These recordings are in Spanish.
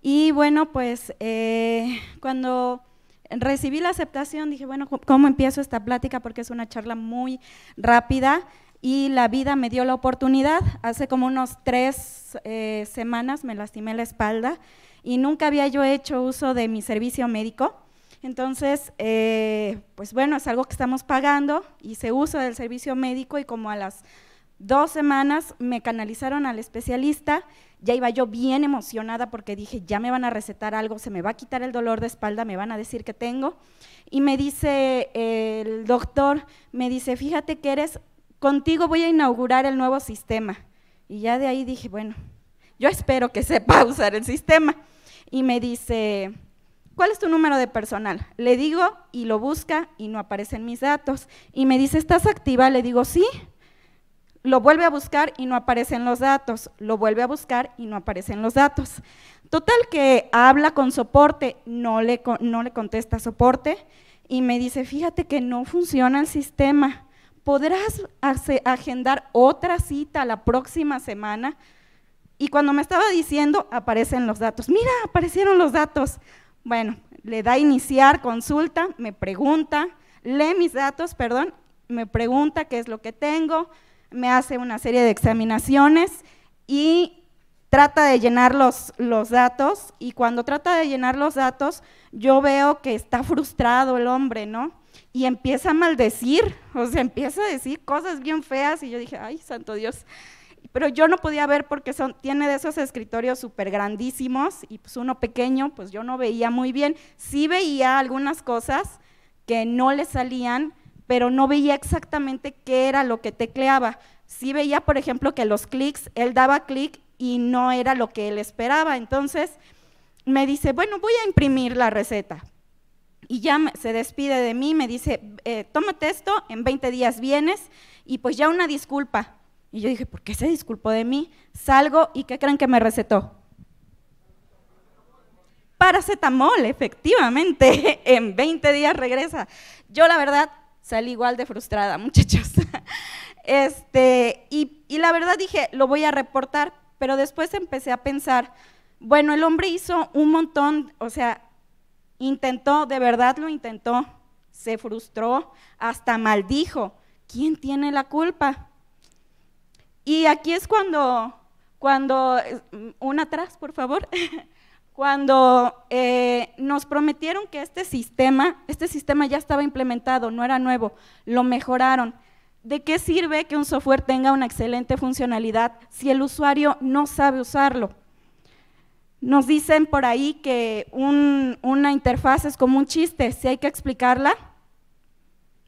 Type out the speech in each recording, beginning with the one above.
Y bueno, pues eh, cuando recibí la aceptación, dije, bueno, ¿cómo empiezo esta plática? Porque es una charla muy rápida y la vida me dio la oportunidad. Hace como unos tres eh, semanas me lastimé la espalda y nunca había yo hecho uso de mi servicio médico. Entonces, eh, pues bueno, es algo que estamos pagando, y se usa del servicio médico y como a las Dos semanas me canalizaron al especialista, ya iba yo bien emocionada porque dije, ya me van a recetar algo, se me va a quitar el dolor de espalda, me van a decir que tengo. Y me dice eh, el doctor, me dice, fíjate que eres, contigo voy a inaugurar el nuevo sistema. Y ya de ahí dije, bueno, yo espero que sepa usar el sistema. Y me dice, ¿cuál es tu número de personal? Le digo y lo busca y no aparecen mis datos. Y me dice, ¿estás activa? Le digo, sí. Lo vuelve a buscar y no aparecen los datos. Lo vuelve a buscar y no aparecen los datos. Total que habla con soporte, no le, no le contesta soporte y me dice, fíjate que no funciona el sistema. ¿Podrás agendar otra cita la próxima semana? Y cuando me estaba diciendo, aparecen los datos. Mira, aparecieron los datos. Bueno, le da iniciar, consulta, me pregunta, lee mis datos, perdón, me pregunta qué es lo que tengo, me hace una serie de examinaciones y trata de llenar los, datos y cuando trata de llenar los datos yo veo que está frustrado el hombre, ¿no? Y empieza a maldecir, o sea, empieza a decir cosas bien feas y yo dije, ay, santo Dios. Pero yo no podía ver porque son, tiene de esos escritorios súper grandísimos y pues uno pequeño, pues yo no veía muy bien. Sí veía algunas cosas que no le salían pero no veía exactamente qué era lo que tecleaba. Sí veía, por ejemplo, que los clics, él daba clic y no era lo que él esperaba. Entonces me dice, bueno, voy a imprimir la receta. Y ya se despide de mí, me dice, eh, tómate esto, en 20 días vienes y pues ya una disculpa. Y yo dije, ¿por qué se disculpó de mí? Salgo y ¿qué creen que me recetó? Paracetamol, efectivamente, en 20 días regresa. Yo la verdad Salí igual de frustrada, muchachos. este, y, la verdad dije, lo voy a reportar, pero después empecé a pensar, bueno, el hombre hizo un montón, o sea, intentó, de verdad lo intentó, se frustró, hasta maldijo. ¿Quién tiene la culpa? Y aquí es cuando, cuando, eh, un atrás, por favor, cuando eh, nos prometieron que este sistema, este sistema ya estaba implementado, no era nuevo, lo mejoraron. ¿De qué sirve que un software tenga una excelente funcionalidad si el usuario no sabe usarlo? Nos dicen por ahí que una interfaz es como un chiste, si hay que explicarla,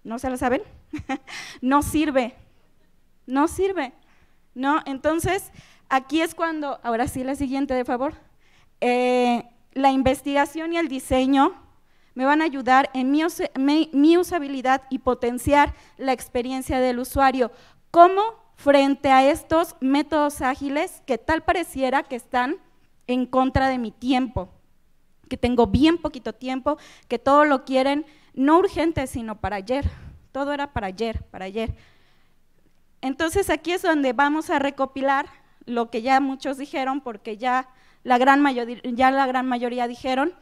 ¿no se la saben? no sirve, no sirve, ¿no? Entonces, aquí es cuando, ahora sí, la siguiente, de favor. Eh, la investigación y el diseño me van a ayudar en mi, mi usabilidad y potenciar la experiencia del usuario. ¿Cómo frente a estos métodos ágiles que tal pareciera que están en contra de mi tiempo? que tengo bien poquito tiempo, que todo lo quieren, no urgente, sino para ayer. Todo era para ayer, para ayer. Entonces aquí es donde vamos a recopilar lo que ya muchos dijeron, porque ya la gran mayoría, ya la gran mayoría dijeron,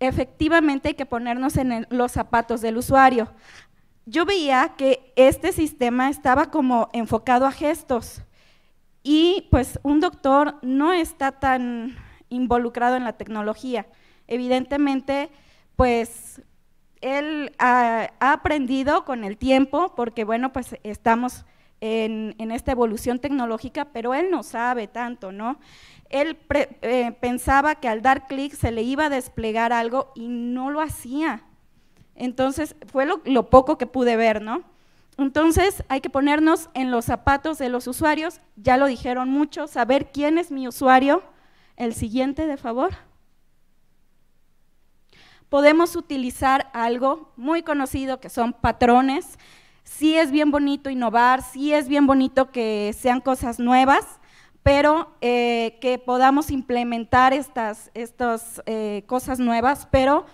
efectivamente hay que ponernos en los zapatos del usuario. Yo veía que este sistema estaba como enfocado a gestos y pues un doctor no está tan involucrado en la tecnología. Evidentemente, pues él ha aprendido con el tiempo porque bueno, pues estamos en, esta evolución tecnológica, pero él no sabe tanto, ¿no? Él eh, pensaba que al dar clic se le iba a desplegar algo y no lo hacía. Entonces, fue lo, poco que pude ver, ¿no? Entonces, hay que ponernos en los zapatos de los usuarios, ya lo dijeron mucho. saber quién es mi usuario. El siguiente, de favor. Podemos utilizar algo muy conocido que son patrones sí es bien bonito innovar, sí es bien bonito que sean cosas nuevas, pero eh, que podamos implementar estas, eh, cosas nuevas, pero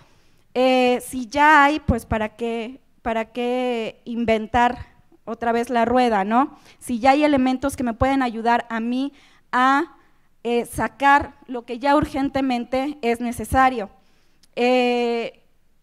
eh, si ya hay, pues para qué, para inventar otra vez la rueda, ¿no? Si ya hay elementos que me pueden ayudar a mí a sacar lo que ya urgentemente es necesario.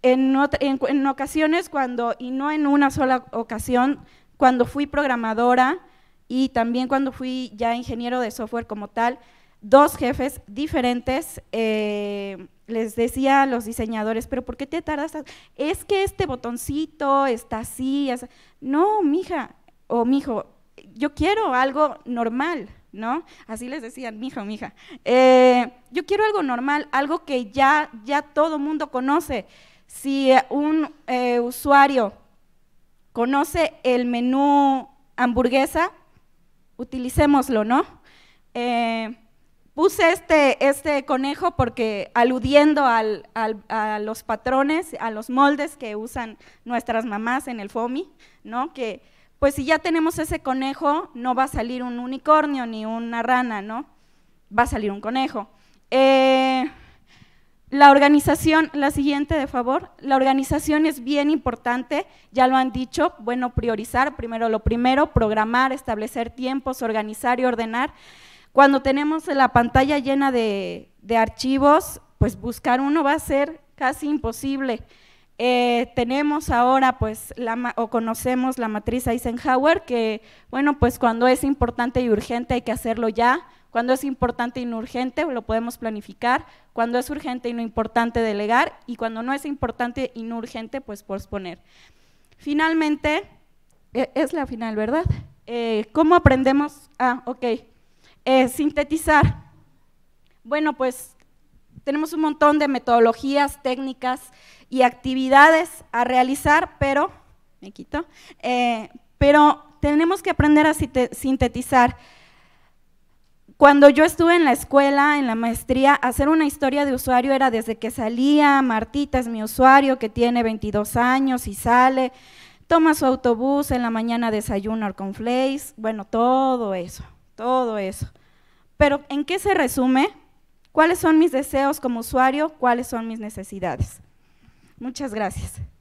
En, ocasiones cuando, y no en una sola ocasión, cuando fui programadora y también cuando fui ya ingeniero de software como tal, dos jefes diferentes eh, les decía a los diseñadores, pero ¿por qué te tardas? Es que este botoncito está así, no, mija o mijo, yo quiero algo normal, ¿no? Así les decían, mijo, mija, eh, yo quiero algo normal, algo que ya, ya todo mundo conoce si eh, un eh, usuario conoce el menú hamburguesa, utilicémoslo, ¿no? Eh, puse este, este, conejo porque aludiendo a los patrones, a los moldes que usan nuestras mamás en el FOMI, ¿no? Que pues si ya tenemos ese conejo, no va a salir un unicornio ni una rana, ¿no? Va a salir un conejo. Eh, la organización, la siguiente de favor, la organización es bien importante, ya lo han dicho, bueno, priorizar, primero lo primero, programar, establecer tiempos, organizar y ordenar. Cuando tenemos la pantalla llena de, archivos, pues buscar uno va a ser casi imposible. Eh, tenemos ahora pues la, o conocemos la matriz Eisenhower que bueno pues cuando es importante y urgente hay que hacerlo ya, cuando es importante y no urgente, lo podemos planificar. Cuando es urgente y no importante, delegar. Y cuando no es importante y no urgente, pues posponer. Finalmente, e, es la final, ¿verdad? Eh, ¿Cómo aprendemos? Ah, ok. Eh, sintetizar. Bueno, pues tenemos un montón de metodologías, técnicas y actividades a realizar, pero, me quito, eh, pero tenemos que aprender a sintetizar. Cuando yo estuve en la escuela, en la maestría, hacer una historia de usuario era desde que salía, Martita es mi usuario que tiene 22 años y sale, toma su autobús, en la mañana desayuno con Flakes, bueno, todo eso, todo eso. Pero ¿en qué se resume? ¿Cuáles son mis deseos como usuario? ¿Cuáles son mis necesidades? Muchas gracias.